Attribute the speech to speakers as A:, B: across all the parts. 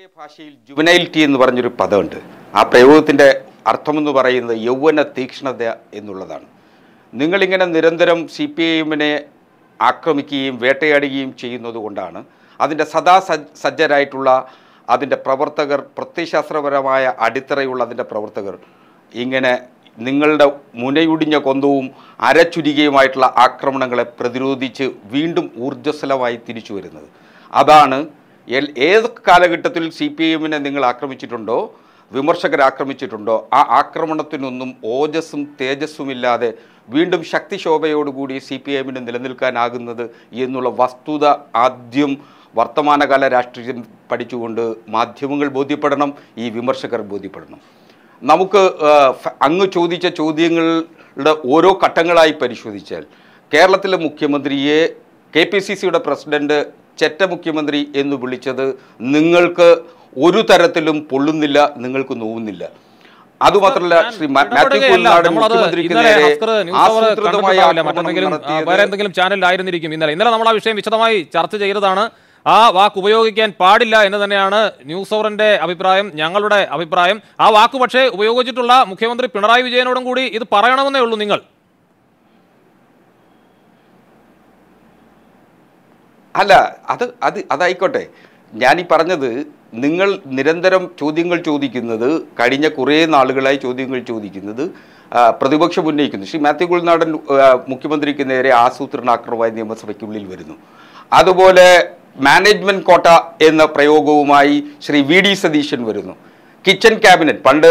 A: കോട്ടയ ഭാഷയിൽ ജുവനൈലിറ്റി എന്ന് പറഞ്ഞൊരു പദമുണ്ട് ആ പ്രയോഗത്തിൻ്റെ അർത്ഥമെന്ന് പറയുന്നത് യൗവന തീക്ഷ്ണത എന്നുള്ളതാണ് നിങ്ങളിങ്ങനെ നിരന്തരം സി പി എമ്മിനെ ആക്രമിക്കുകയും വേട്ടയാടുകയും ചെയ്യുന്നത് കൊണ്ടാണ് അതിൻ്റെ സദാ സജ്ജരായിട്ടുള്ള അതിൻ്റെ പ്രവർത്തകർ പ്രത്യശാസ്ത്രപരമായ അടിത്തറയുള്ള അതിൻ്റെ പ്രവർത്തകർ ഇങ്ങനെ നിങ്ങളുടെ മുനയുടിഞ്ഞ കൊന്തവും അരച്ചുരികയുമായിട്ടുള്ള ആക്രമണങ്ങളെ പ്രതിരോധിച്ച് വീണ്ടും ഊർജ്ജസ്വലമായി തിരിച്ചു വരുന്നത് അതാണ് ഏതൊക്കെ കാലഘട്ടത്തിൽ സി പി എമ്മിനെ നിങ്ങൾ ആക്രമിച്ചിട്ടുണ്ടോ വിമർശകർ ആക്രമിച്ചിട്ടുണ്ടോ ആ ആക്രമണത്തിനൊന്നും ഓജസ്സും തേജസ്സുമില്ലാതെ വീണ്ടും ശക്തിശോഭയോടുകൂടി സി പി എമ്മിന് നിലനിൽക്കാനാകുന്നത് എന്നുള്ള വസ്തുത ആദ്യം വർത്തമാനകാല രാഷ്ട്രീയം പഠിച്ചുകൊണ്ട് മാധ്യമങ്ങൾ ബോധ്യപ്പെടണം ഈ വിമർശകർ ബോധ്യപ്പെടണം നമുക്ക് അങ്ങ് ചോദിച്ച ചോദ്യങ്ങളുടെ ഓരോ ഘട്ടങ്ങളായി പരിശോധിച്ചാൽ കേരളത്തിലെ മുഖ്യമന്ത്രിയെ കെ പി സി സിയുടെ പ്രസിഡൻറ്റ് ചെറ്റ മുഖ്യമന്ത്രി എന്ന് വിളിച്ചത് നിങ്ങൾക്ക് ഒരു തരത്തിലും പൊള്ളുന്നില്ല നിങ്ങൾക്ക് നോവുന്നില്ല അതുമാത്രമല്ല ശ്രീ വേറെ
B: എന്തെങ്കിലും ചാനലിലായിരുന്നിരിക്കും ഇന്നലെ ഇന്നലെ നമ്മൾ ആ വിഷയം വിശദമായി ചർച്ച ചെയ്തതാണ് ആ വാക്ക് ഉപയോഗിക്കാൻ പാടില്ല എന്ന് തന്നെയാണ് ന്യൂസ് ഓവറിന്റെ അഭിപ്രായം ഞങ്ങളുടെ അഭിപ്രായം ആ വാക്ക് പക്ഷേ ഉപയോഗിച്ചിട്ടുള്ള മുഖ്യമന്ത്രി പിണറായി വിജയനോടും കൂടി ഇത് പറയണമെന്നേ ഉള്ളൂ നിങ്ങൾ
A: അല്ല അത് അത് അതായിക്കോട്ടെ ഞാനീ പറഞ്ഞത് നിങ്ങൾ നിരന്തരം ചോദ്യങ്ങൾ ചോദിക്കുന്നത് കഴിഞ്ഞ കുറേ നാളുകളായി ചോദ്യങ്ങൾ ചോദിക്കുന്നത് പ്രതിപക്ഷം ഉന്നയിക്കുന്നു ശ്രീ മാത്യു ഗുൾനാടൻ മുഖ്യമന്ത്രിക്ക് നേരെ അക്രമമായി നിയമസഭയ്ക്കുള്ളിൽ വരുന്നു അതുപോലെ മാനേജ്മെൻറ്റ് കോട്ട എന്ന പ്രയോഗവുമായി ശ്രീ വി ഡി സതീശൻ വരുന്നു കിച്ചൺ ക്യാബിനറ്റ് പണ്ട്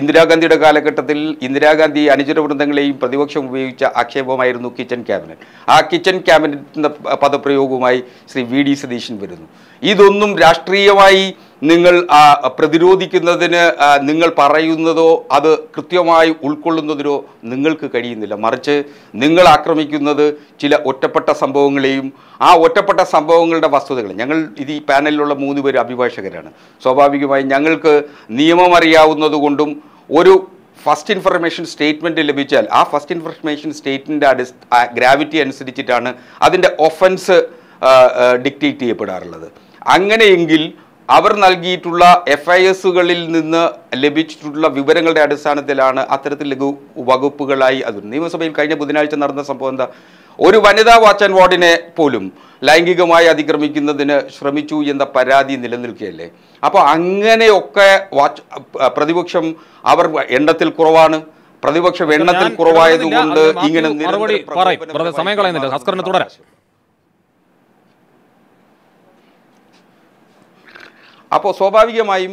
A: ഇന്ദിരാഗാന്ധിയുടെ കാലഘട്ടത്തിൽ ഇന്ദിരാഗാന്ധി അനുചര വൃന്ദങ്ങളെയും പ്രതിപക്ഷം ഉപയോഗിച്ച ആക്ഷേപമായിരുന്നു കിച്ചൺ ക്യാബിനറ്റ് ആ കിച്ചൺ ക്യാബിനറ്റിൻ്റെ പദപ്രയോഗവുമായി ശ്രീ വി ഡി സതീശൻ വരുന്നു ഇതൊന്നും രാഷ്ട്രീയമായി നിങ്ങൾ പ്രതിരോധിക്കുന്നതിന് നിങ്ങൾ പറയുന്നതോ അത് കൃത്യമായി ഉൾക്കൊള്ളുന്നതിനോ നിങ്ങൾക്ക് കഴിയുന്നില്ല മറിച്ച് നിങ്ങൾ ആക്രമിക്കുന്നത് ചില ഒറ്റപ്പെട്ട സംഭവങ്ങളെയും ആ ഒറ്റപ്പെട്ട സംഭവങ്ങളുടെ വസ്തുതകൾ ഞങ്ങൾ ഇത് ഈ പാനലിലുള്ള മൂന്ന് പേര് അഭിഭാഷകരാണ് സ്വാഭാവികമായും ഞങ്ങൾക്ക് നിയമം അറിയാവുന്നതുകൊണ്ടും ഒരു ഫസ്റ്റ് ഇൻഫർമേഷൻ സ്റ്റേറ്റ്മെൻറ്റ് ലഭിച്ചാൽ ആ ഫസ്റ്റ് ഇൻഫർമേഷൻ സ്റ്റേറ്റ്മെൻറ്റ് അടി ഗ്രാവിറ്റി അനുസരിച്ചിട്ടാണ് അതിൻ്റെ ഒഫൻസ് ഡിക്റ്റേറ്റ് ചെയ്യപ്പെടാറുള്ളത് അങ്ങനെയെങ്കിൽ അവർ നൽകിയിട്ടുള്ള എഫ് ഐ എസുകളിൽ നിന്ന് ലഭിച്ചിട്ടുള്ള വിവരങ്ങളുടെ അടിസ്ഥാനത്തിലാണ് അത്തരത്തിൽ ലഘു വകുപ്പുകളായി അത് നിയമസഭയിൽ കഴിഞ്ഞ ബുധനാഴ്ച നടന്ന സംഭവം എന്താ ഒരു വനിതാ വാച്ച് ആൻഡ് വാർഡിനെ പോലും ലൈംഗികമായി അതിക്രമിക്കുന്നതിന് ശ്രമിച്ചു എന്ന പരാതി നിലനിൽക്കുകയല്ലേ അപ്പോൾ അങ്ങനെയൊക്കെ വാച്ച് പ്രതിപക്ഷം അവർ എണ്ണത്തിൽ കുറവാണ്
B: പ്രതിപക്ഷം എണ്ണത്തിൽ കുറവായതുകൊണ്ട് ഇങ്ങനെ സമയം കളയുന്നില്ല
A: അപ്പോൾ സ്വാഭാവികമായും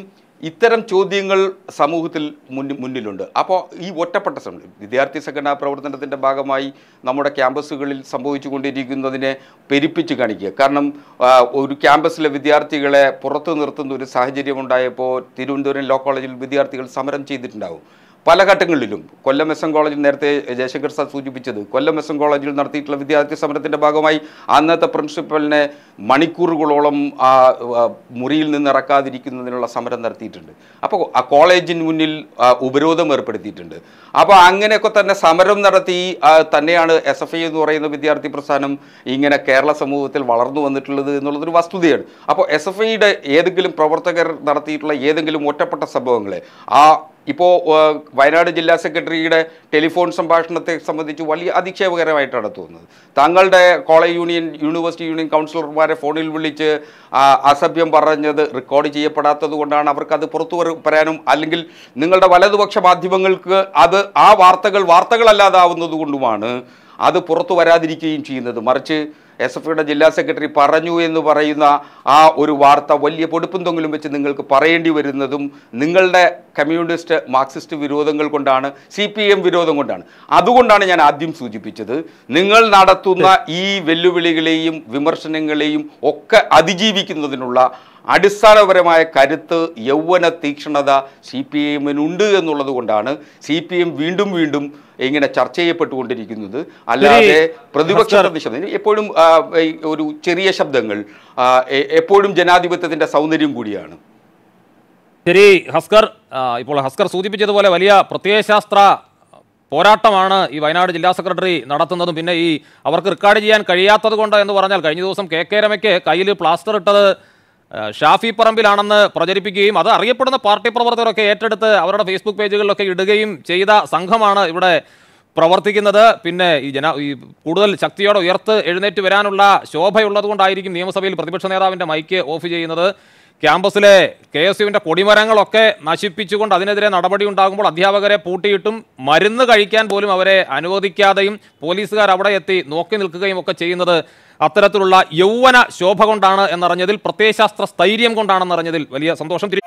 A: ഇത്തരം ചോദ്യങ്ങൾ സമൂഹത്തിൽ മുന്നിൽ മുന്നിലുണ്ട് അപ്പോൾ ഈ ഒറ്റപ്പെട്ട ശ്രമം വിദ്യാർത്ഥി സംഘടനാ പ്രവർത്തനത്തിൻ്റെ ഭാഗമായി നമ്മുടെ ക്യാമ്പസുകളിൽ സംഭവിച്ചുകൊണ്ടിരിക്കുന്നതിനെ പെരുപ്പിച്ച് കാണിക്കുക കാരണം ഒരു ക്യാമ്പസിലെ വിദ്യാർത്ഥികളെ പുറത്തു നിർത്തുന്ന ഒരു സാഹചര്യം ഉണ്ടായപ്പോൾ തിരുവനന്തപുരം ലോ കോളേജിൽ വിദ്യാർത്ഥികൾ സമരം ചെയ്തിട്ടുണ്ടാകും പല ഘട്ടങ്ങളിലും കൊല്ലം എസ് എം കോളേജിൽ നേരത്തെ ജയശങ്കർ സാർ സൂചിപ്പിച്ചത് കൊല്ലം എസ് എം കോളേജിൽ നടത്തിയിട്ടുള്ള വിദ്യാർത്ഥി സമരത്തിൻ്റെ ഭാഗമായി അന്നത്തെ പ്രിൻസിപ്പലിനെ മണിക്കൂറുകളോളം ആ മുറിയിൽ നിന്ന് ഇറക്കാതിരിക്കുന്നതിനുള്ള സമരം നടത്തിയിട്ടുണ്ട് അപ്പോൾ ആ കോളേജിന് മുന്നിൽ ഉപരോധം ഏർപ്പെടുത്തിയിട്ടുണ്ട് അപ്പോൾ അങ്ങനെയൊക്കെ തന്നെ സമരം നടത്തി തന്നെയാണ് എസ് എഫ് ഐ എന്ന് പറയുന്ന വിദ്യാർത്ഥി പ്രസ്ഥാനം ഇങ്ങനെ കേരള സമൂഹത്തിൽ വളർന്നു വന്നിട്ടുള്ളത് എന്നുള്ളതൊരു വസ്തുതയാണ് അപ്പോൾ എസ് എഫ് ഐയുടെ ഏതെങ്കിലും പ്രവർത്തകർ നടത്തിയിട്ടുള്ള ഏതെങ്കിലും ഒറ്റപ്പെട്ട സംഭവങ്ങളെ ആ ഇപ്പോൾ വയനാട് ജില്ലാ സെക്രട്ടറിയുടെ ടെലിഫോൺ സംഭാഷണത്തെ സംബന്ധിച്ച് വലിയ അധിക്ഷേപകരമായിട്ടാണ് തോന്നുന്നത് താങ്കളുടെ കോളേജ് യൂണിയൻ യൂണിവേഴ്സിറ്റി യൂണിയൻ കൗൺസിലർമാരെ ഫോണിൽ വിളിച്ച് അസഭ്യം പറഞ്ഞത് റെക്കോർഡ് ചെയ്യപ്പെടാത്തത് കൊണ്ടാണ് അവർക്കത് പുറത്തു പറയാനും അല്ലെങ്കിൽ നിങ്ങളുടെ വലതുപക്ഷ മാധ്യമങ്ങൾക്ക് അത് ആ വാർത്തകൾ വാർത്തകളല്ലാതാവുന്നത് കൊണ്ടുമാണ് അത് പുറത്തു വരാതിരിക്കുകയും ചെയ്യുന്നത് മറിച്ച് എസ് എഫ് ഐയുടെ ജില്ലാ സെക്രട്ടറി പറഞ്ഞു എന്ന് പറയുന്ന ആ ഒരു വാർത്ത വലിയ പൊടുപ്പും തൊങ്ങിലും വെച്ച് നിങ്ങൾക്ക് പറയേണ്ടി വരുന്നതും നിങ്ങളുടെ കമ്മ്യൂണിസ്റ്റ് മാർക്സിസ്റ്റ് വിരോധങ്ങൾ കൊണ്ടാണ് സി പി എം വിരോധം കൊണ്ടാണ് അതുകൊണ്ടാണ് ഞാൻ ആദ്യം സൂചിപ്പിച്ചത് നിങ്ങൾ നടത്തുന്ന ഈ വെല്ലുവിളികളെയും വിമർശനങ്ങളെയും ഒക്കെ അതിജീവിക്കുന്നതിനുള്ള അടിസ്ഥാനപരമായ കരുത്ത് യൗവന തീക്ഷണത സി പി എമ്മിനുണ്ട് എന്നുള്ളത് കൊണ്ടാണ് സി പി എം വീണ്ടും വീണ്ടും ഇങ്ങനെ ചർച്ച ചെയ്യപ്പെട്ടുകൊണ്ടിരിക്കുന്നത് അല്ലാതെ പ്രതിപക്ഷ ശബ്ദം എപ്പോഴും ഒരു ചെറിയ ശബ്ദങ്ങൾ എപ്പോഴും ജനാധിപത്യത്തിൻ്റെ സൗന്ദര്യം കൂടിയാണ്
B: ശരി ഹസ്കർ ഇപ്പോൾ ഹസ്കർ സൂചിപ്പിച്ചതുപോലെ വലിയ പ്രത്യയശാസ്ത്ര പോരാട്ടമാണ് ഈ വയനാട് ജില്ലാ സെക്രട്ടറി നടത്തുന്നതും പിന്നെ ഈ അവർക്ക് റെക്കോർഡ് ചെയ്യാൻ കഴിയാത്തത് കൊണ്ട് എന്ന് പറഞ്ഞാൽ കഴിഞ്ഞ ദിവസം കെ കെ രമയ്ക്ക് കയ്യിൽ പ്ലാസ്റ്റർ ഇട്ടത് ഷാഫി പറമ്പിലാണെന്ന് പ്രചരിപ്പിക്കുകയും അത് അറിയപ്പെടുന്ന പാർട്ടി പ്രവർത്തകരൊക്കെ ഏറ്റെടുത്ത് അവരുടെ ഫേസ്ബുക്ക് പേജുകളിലൊക്കെ ഇടുകയും ചെയ്ത സംഘമാണ് ഇവിടെ പ്രവർത്തിക്കുന്നത് പിന്നെ ഈ ജന ഈ കൂടുതൽ ശക്തിയോടെ ഉയർത്ത് എഴുന്നേറ്റ് വരാനുള്ള ശോഭയുള്ളതുകൊണ്ടായിരിക്കും നിയമസഭയിൽ പ്രതിപക്ഷ നേതാവിൻ്റെ മൈക്ക് ഓഫ് ചെയ്യുന്നത് ക്യാമ്പസിലെ കെ എസ് യുവിൻ്റെ കൊടിമരങ്ങളൊക്കെ നശിപ്പിച്ചുകൊണ്ട് അതിനെതിരെ നടപടി ഉണ്ടാകുമ്പോൾ അധ്യാപകരെ പൂട്ടിയിട്ടും മരുന്ന് കഴിക്കാൻ പോലും അവരെ അനുവദിക്കാതെയും പോലീസുകാർ അവിടെ എത്തി നോക്കി നിൽക്കുകയും ഒക്കെ ചെയ്യുന്നത് അത്തരത്തിലുള്ള യൗവന ശോഭ കൊണ്ടാണ് എന്നറിഞ്ഞതിൽ പ്രത്യയശാസ്ത്ര സ്ഥൈര്യം കൊണ്ടാണെന്നറിഞ്ഞതിൽ വലിയ സന്തോഷം